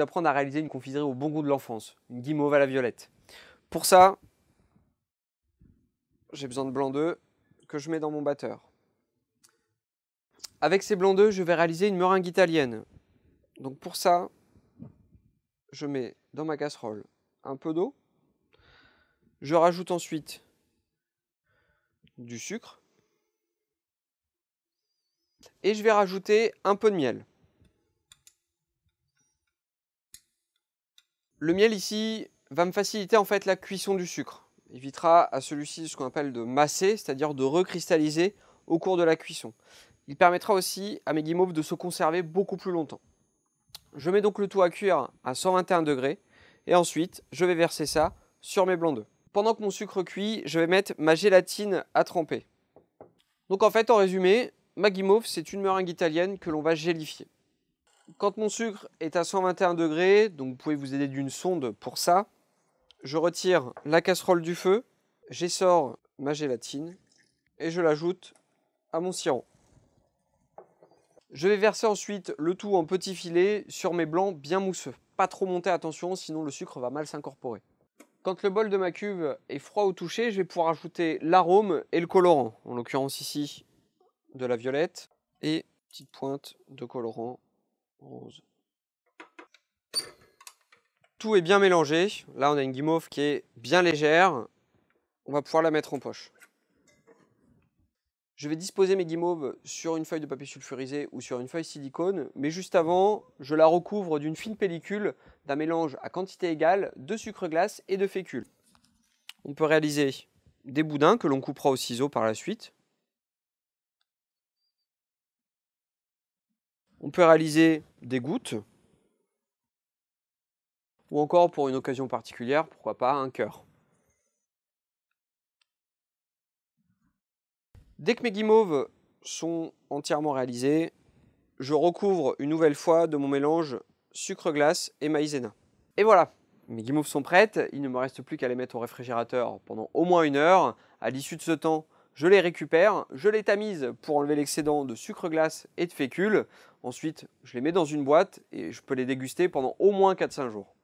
apprendre à réaliser une confiserie au bon goût de l'enfance, une guimauve à la violette. Pour ça, j'ai besoin de blancs d'œufs que je mets dans mon batteur. Avec ces blancs d'œufs, je vais réaliser une meringue italienne. Donc pour ça, je mets dans ma casserole un peu d'eau. Je rajoute ensuite du sucre. Et je vais rajouter un peu de miel. Le miel ici va me faciliter en fait la cuisson du sucre. Il évitera à celui-ci ce qu'on appelle de masser, c'est-à-dire de recristalliser au cours de la cuisson. Il permettra aussi à mes guimauves de se conserver beaucoup plus longtemps. Je mets donc le tout à cuire à 121 degrés et ensuite je vais verser ça sur mes blancs d'œufs. Pendant que mon sucre cuit, je vais mettre ma gélatine à tremper. Donc en fait, en résumé, ma guimauve, c'est une meringue italienne que l'on va gélifier quand mon sucre est à 121 degrés, donc vous pouvez vous aider d'une sonde pour ça, je retire la casserole du feu, j'essore ma gélatine et je l'ajoute à mon sirop. Je vais verser ensuite le tout en petits filets sur mes blancs bien mousseux. Pas trop monter, attention, sinon le sucre va mal s'incorporer. Quand le bol de ma cuve est froid au toucher, je vais pouvoir ajouter l'arôme et le colorant. En l'occurrence ici, de la violette et petite pointe de colorant tout est bien mélangé. Là, on a une guimauve qui est bien légère. On va pouvoir la mettre en poche. Je vais disposer mes guimauves sur une feuille de papier sulfurisé ou sur une feuille silicone, mais juste avant, je la recouvre d'une fine pellicule d'un mélange à quantité égale de sucre glace et de fécule. On peut réaliser des boudins que l'on coupera au ciseau par la suite. On peut réaliser des gouttes, ou encore pour une occasion particulière, pourquoi pas un cœur. Dès que mes guimauves sont entièrement réalisées, je recouvre une nouvelle fois de mon mélange sucre glace et maïzena. Et voilà, mes guimauves sont prêtes, il ne me reste plus qu'à les mettre au réfrigérateur pendant au moins une heure. À l'issue de ce temps, je les récupère, je les tamise pour enlever l'excédent de sucre glace et de fécule. Ensuite, je les mets dans une boîte et je peux les déguster pendant au moins 4-5 jours.